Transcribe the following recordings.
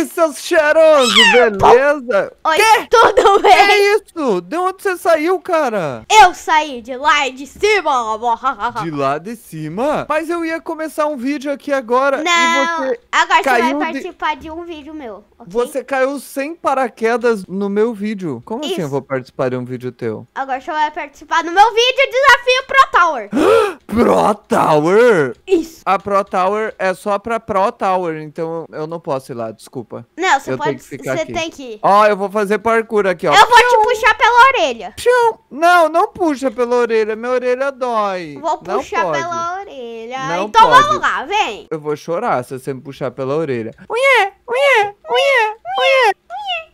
aí, seus cheirosos, beleza? Oi, Quê? tudo bem? É isso? De onde você saiu, cara? Eu saí de lá de cima. De lá de cima? Mas eu ia começar um vídeo aqui agora Não, e você agora você vai participar de... de... um vídeo meu, Você caiu sem paraquedas no meu vídeo. Como isso. assim eu vou participar de um vídeo teu? Agora você vai participar do meu vídeo Desafio Pro Tower. Pro Tower? Isso. A Pro Tower é só pra Pro Tower, então eu não posso ir lá, desculpa desculpa. Não, você eu pode. Você tem que. Ó, eu vou fazer parkour aqui, ó. Eu vou te puxar pela orelha. Não, não puxa pela orelha. Minha orelha dói. Vou não puxar pode. pela orelha. Não então pode. vamos lá, vem. Eu vou chorar se você me puxar pela orelha. Unhê!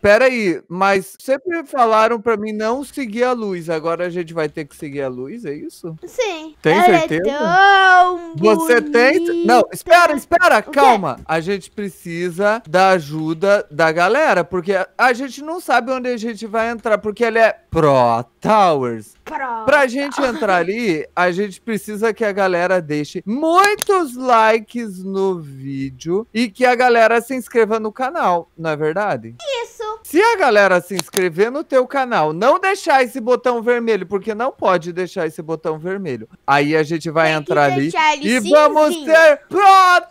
Peraí, mas sempre falaram pra mim não seguir a luz. Agora a gente vai ter que seguir a luz, é isso? Sim. Tem Ela é certeza? É tão Você tem. Não, espera, espera, calma. A gente precisa da ajuda da galera, porque a gente não sabe onde a gente vai entrar, porque ele é Pro Towers. Pro. Pra gente entrar ali, a gente precisa que a galera deixe muitos likes no vídeo e que a galera se inscreva no canal, não é verdade? Isso. Se a galera se inscrever no teu canal, não deixar esse botão vermelho, porque não pode deixar esse botão vermelho. Aí a gente vai Tem entrar ali e sim, vamos sim. ter Pro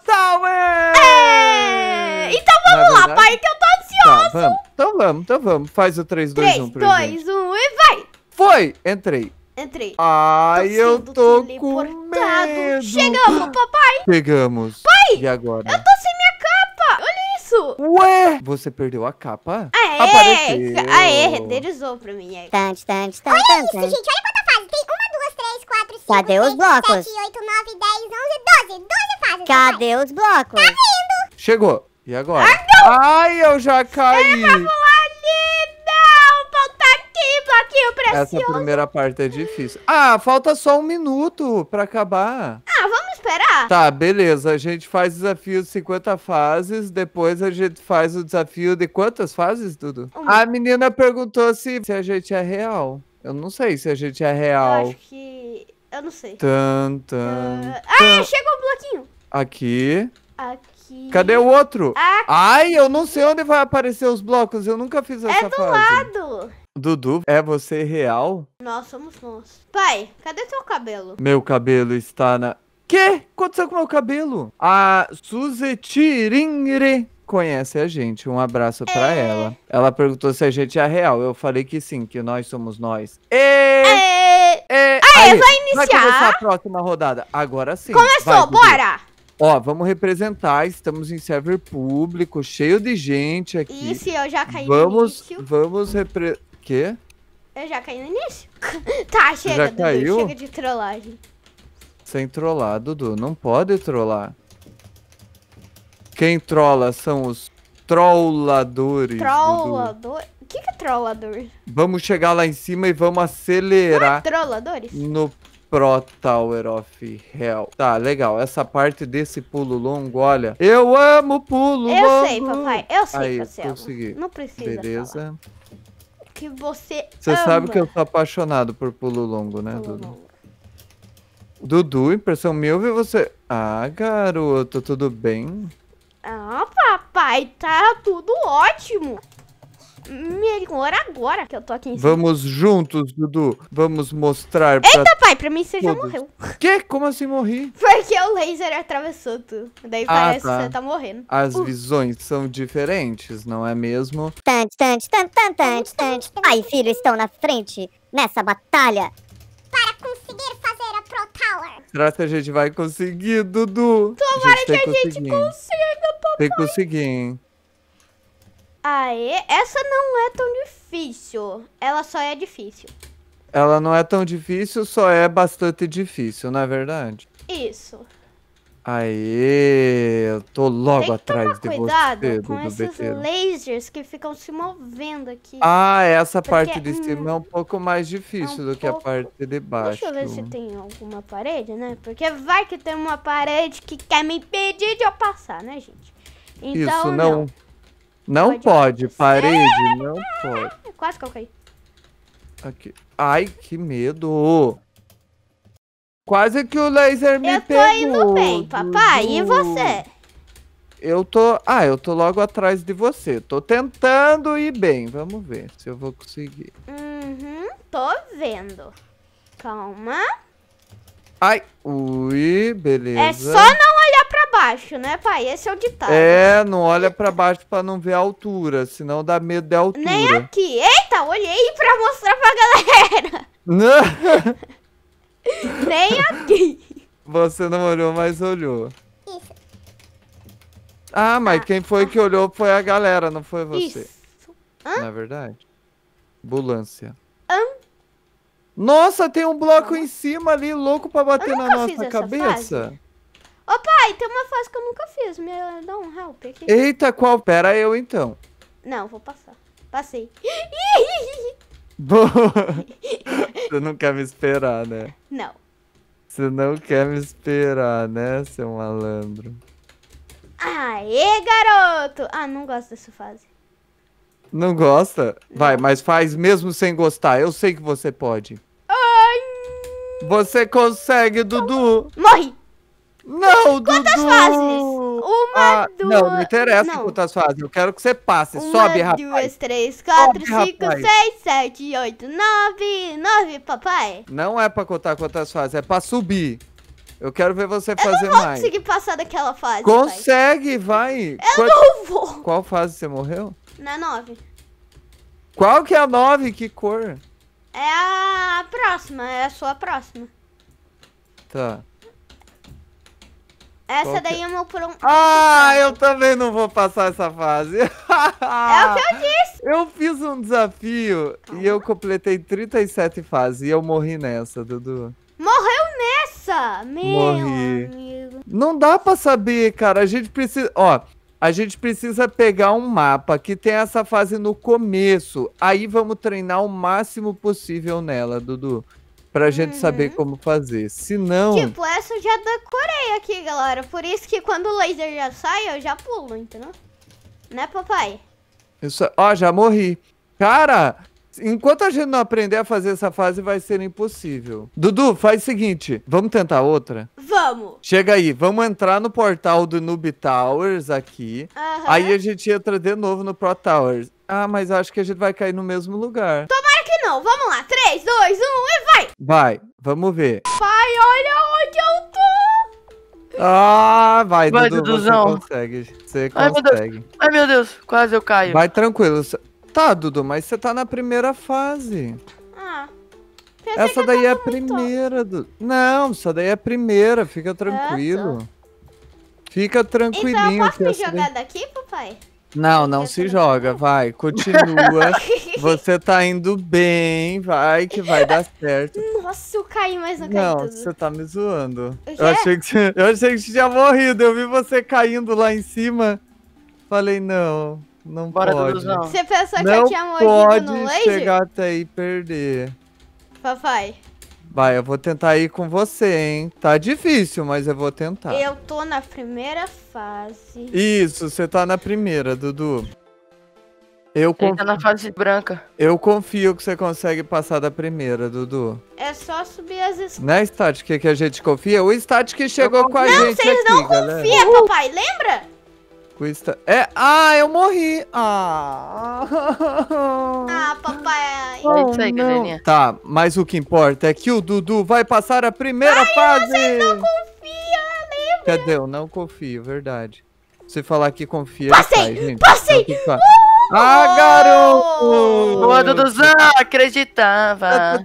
Tower! É! Então vamos lá, pai, que eu tô tá, ansioso! Tá, vamos. Então vamos, então vamos. Faz o 3, 2, 3, 1, 3, 2, 1 e vai! Foi! Entrei. Entrei. Ai, eu tô com medo. Chegamos, papai. Chegamos. Pai, e agora? eu tô sem minha capa. Olha isso. Ué, você perdeu a capa? É. Apareceu. Aê, renderizou pra mim. Aí. É. tanto, tanto. tant, olha isso, gente. Olha quanta fase. Tem uma, duas, três, quatro, cinco, Cadê seis, os blocos? sete, oito, nove, dez, onze, doze. Doze fases. Então. Cadê os blocos? Tá vindo. Chegou. E agora? Ah, Ai, eu já caí. Eu vou lá Precioso. Essa primeira parte é difícil. Ah, falta só um minuto pra acabar. Ah, superar. Tá, beleza. A gente faz o desafio de 50 fases, depois a gente faz o desafio de quantas fases, Dudu? Uma. A menina perguntou se, se a gente é real. Eu não sei se a gente é real. Eu acho que. Eu não sei. Tan, tan, uh... Ah, chegou o bloquinho! Aqui. Aqui. Cadê o outro? Aqui. Ai, eu não sei onde vai aparecer os blocos. Eu nunca fiz essa fase. É do fase. lado. Dudu, é você real? Nós somos nós. Pai, cadê seu cabelo? Meu cabelo está na... Que? Aconteceu com o meu cabelo? A Suzy Tiringre conhece a gente. Um abraço para é. ela. Ela perguntou se a gente é real. Eu falei que sim, que nós somos nós. E... É. É. Ah, Aí, vai iniciar. Vai começar a próxima rodada. Agora sim. Começou, vai, bora! Ó, vamos representar. Estamos em server público, cheio de gente aqui. Isso, eu já caí vamos, no início. Vamos repre... Quê? Eu já caí no início. tá, chega, já Dudu, caiu? chega de trollagem. Sem trollar, Dudu. Não pode trollar. Quem trola são os trolladores. Trollador? O que, que é trollador? Vamos chegar lá em cima e vamos acelerar. é trolladores? No Pro Tower of Hell. Tá, legal. Essa parte desse pulo longo, olha. Eu amo pulo eu longo. Eu sei, papai. Eu sei, Aí, Marcelo. consegui. Não precisa Beleza. Falar. Que você Você ama. sabe que eu sou apaixonado por pulo longo, né, pulo Dudu? Longo. Dudu, impressão minha, ouvi você. Ah, garoto, tudo bem? Ah, papai, tá tudo ótimo. Melhor agora que eu tô aqui em cima. Vamos juntos, Dudu. Vamos mostrar pra... Eita, pai, pra mim você todos. já morreu. Quê? Como assim morri? Porque o laser atravessou tudo. Daí ah, parece tá. que você tá morrendo. As uh. visões são diferentes, não é mesmo? Tante, tante, tante, tante, tante. Pai e filho estão na frente nessa batalha. Para conseguir Será que a gente vai conseguir, Dudu? Tomara que a gente consiga, papai. Tem que conseguir, hein? Aê, essa não é tão difícil. Ela só é difícil. Ela não é tão difícil, só é bastante difícil, não é verdade? Isso. Aê, eu tô logo atrás de cuidado você, com do esses lasers que ficam se movendo aqui. Ah, essa Porque, parte de hum, cima hum, é um pouco mais é difícil é um do pouco... que a parte de baixo. Deixa eu ver se tem alguma parede, né? Porque vai que tem uma parede que quer me impedir de eu passar, né, gente? Então, Isso, não. Não, não pode, pode parede, é! não ah, pode. Quase que eu caí. Aqui. Ai, que medo! Quase que o laser me pegou. Eu tô indo bem, papai. E você? Eu tô... Ah, eu tô logo atrás de você. Tô tentando ir bem. Vamos ver se eu vou conseguir. Uhum, tô vendo. Calma. Ai, ui, beleza. É só não olhar pra baixo, né, pai? Esse é o ditado. É, não olha pra baixo pra não ver a altura, senão dá medo da altura. Nem aqui. Eita, olhei pra mostrar pra galera. Nem aqui. Você não olhou, mas olhou. Isso. Ah, mas ah. quem foi que olhou foi a galera, não foi você. Isso. Hã? Não é verdade? Bulância. Hã? Nossa, tem um bloco Hã? em cima ali, louco pra bater na nossa cabeça. Ô oh, pai, tem uma fase que eu nunca fiz. Me dá um help aqui. Eita, qual? Pera eu então. Não, vou passar. Passei. Boa! Você não quer me esperar, né? Não. Você não quer me esperar, né, seu malandro? Aê, garoto! Ah, não gosto dessa fase. Não gosta? Vai, mas faz mesmo sem gostar. Eu sei que você pode. Ai. Você consegue, Dudu! Morre! Não, Quantas Dudu! Quantas fases? Uma, ah, duas. Não, não interessa não. quantas fases. Eu quero que você passe. Uma, Sobe, rapaz. Uma, duas, três, quatro, Sobe, cinco, rapaz. seis, sete, oito, nove. Nove, papai. Não é pra contar quantas fases, é pra subir. Eu quero ver você eu fazer mais. Eu não vou mais. conseguir passar daquela fase. Consegue, pai. vai. Eu Qual... não vou. Qual fase você morreu? Na nove. Qual que é a nove? Que cor? É a próxima, é a sua próxima. Tá. Essa Qual daí que... é, é meu um. Ah, eu também não vou passar essa fase. é o que eu disse. Eu fiz um desafio Calma. Tá e eu completei 37 fases e eu morri nessa, Dudu. Morreu nessa? Meu Morri. amigo. Não dá pra saber, cara. A gente precisa. Ó, a gente precisa pegar um mapa que tem essa fase no começo. Aí vamos treinar o máximo possível nela, Dudu pra gente uhum. saber como fazer. Se não. Tipo, essa eu já decorei aqui, galera. Por isso que quando o laser já sai, eu já pulo, entendeu? Né, papai? Isso... Ó, já morri. Cara, enquanto a gente não aprender a fazer essa fase, vai ser impossível. Dudu, faz o seguinte: vamos tentar outra? Vamos! Chega aí, vamos entrar no portal do Noob Towers aqui. Uhum. Aí a gente entra de novo no Pro Towers. Ah, mas acho que a gente vai cair no mesmo lugar. Toma não. Vamos lá. 3, 2, 1 e vai. Vai. Vamos ver. Pai, olha onde eu tô. Ah, vai, vai Dudu, Duduzão. você consegue. Você Ai, consegue. Meu Ai, meu Deus. Quase eu caio. Vai tranquilo. Tá, Dudu, mas você tá na primeira fase. Ah. Essa daí é a primeira, Não, essa daí é a primeira. Fica tranquilo. Essa? Fica tranquilinho. Então eu posso me jogar daqui, papai? Não, não se joga, tá. vai, continua. você tá indo bem, vai que vai dar certo. Nossa, eu caí, mas não caí Não, tudo. você tá me zoando. Eu, eu achei, que você, eu achei que você tinha morrido, eu vi você caindo lá em cima. Falei, não, não Bora, pode. Você pensou que não eu tinha morrido no laser? Não pode chegar até aí e perder. Papai. Vai, eu vou tentar ir com você, hein? Tá difícil, mas eu vou tentar. Eu tô na primeira fase. Isso, você tá na primeira, Dudu. Eu confio tá na fase branca. Eu confio que você consegue passar da primeira, Dudu. É só subir as escadas. Né, Static, que a gente confia? O Static chegou com a não, gente aqui, Não, vocês não confiam, papai, lembra? É. Ah, eu morri! Ah, ah papai! Oh, é não. Tá, mas o que importa é que o Dudu vai passar a primeira Ai, fase! Você não confia, lembra? Cadê? Eu não confio, verdade. Você falar que confia. Passei! Sai, gente. Passei! Uh! Ah, garoto! Boa, Duduzão! Acreditava!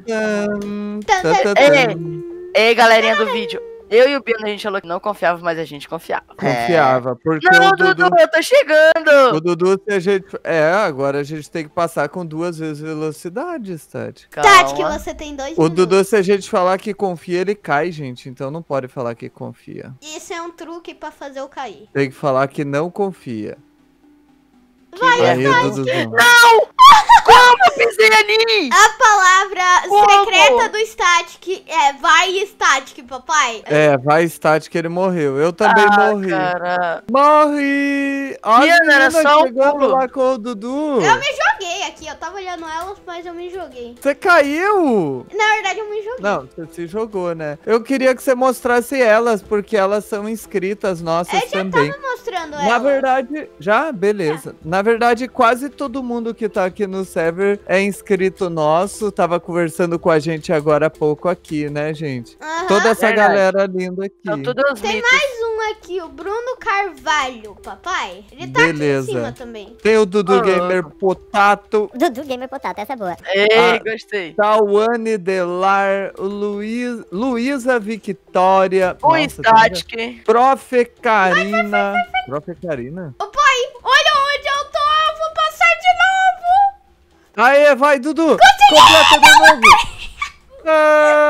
ei, galerinha do vídeo! Eu e o Bino, a gente falou que não confiava, mas a gente confiava. É. Confiava, porque. Não, o Dudu, Dudu, eu tô chegando! O Dudu, se a gente. É, agora a gente tem que passar com duas vezes velocidade, Tati. Tati, que você tem dois O minutos. Dudu, se a gente falar que confia, ele cai, gente. Então não pode falar que confia. Isso é um truque pra fazer eu cair. Tem que falar que não confia. Vai, Aí, Dudu, não! Como, Ah! static, papai? É, vai static, ele morreu. Eu também ah, morri. Cara. Morri! Olha, era só um lá com o Dudu. Eu me joguei aqui, eu tava olhando elas, mas eu me joguei. Você caiu? Na verdade, eu me joguei. Não, você se jogou, né? Eu queria que você mostrasse elas, porque elas são inscritas nossas eu também. Eu já tava mostrando procurando ela. Na verdade, já? Beleza. Na verdade, quase todo mundo que tá aqui no server é inscrito nosso. Tava conversando com a gente agora há pouco aqui, né, gente? Toda essa verdade. galera linda aqui. São Tem mitos. mais um aqui, o Bruno Carvalho, papai. Ele tá Beleza. aqui em cima também. Tem o Dudu oh. Gamer Potato. Dudu Gamer Potato, essa é boa. Ei, ah, gostei. Tawane Delar, Luiz, Luísa Victoria O Static. Prof. Karina. Prof. Karina? Ô pai, olha onde eu tô, eu vou passar de novo. Aê, vai, Dudu. Consegui! Completa de novo. Ah!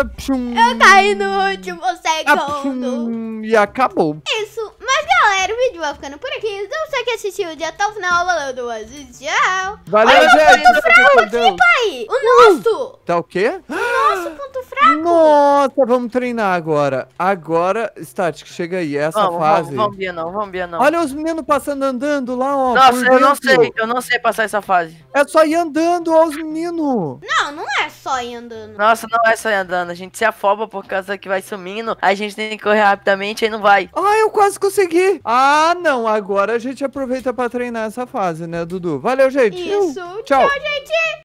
Eu caí no último segundo. E acabou. Isso. Mas, galera, o vídeo vai ficando por aqui. Não sei que assistiu o dia até o final. Valeu, hoje. Tchau. Valeu, Olha gente. O ponto fraco aqui, pai. O uh! nosso. Tá o quê? O nosso ponto fraco. Nossa, vamos treinar agora. Agora, Static, chega aí. É essa vamos, fase. Vamos, vamos, não. Vamos, ver não. Olha os meninos passando andando lá, ó. Nossa, eu não sei. Eu não sei passar essa fase. É só ir andando, ó, os meninos. Não, não é só ir andando. Nossa, não é só ir andando. A gente se afoba por causa que vai sumindo. A gente tem que correr rapidamente e não vai. Ah, eu quase consegui. Ah, não. Agora agora a gente aproveita para treinar essa fase, né, Dudu? Valeu, gente. Isso. Tchau, Tchau gente.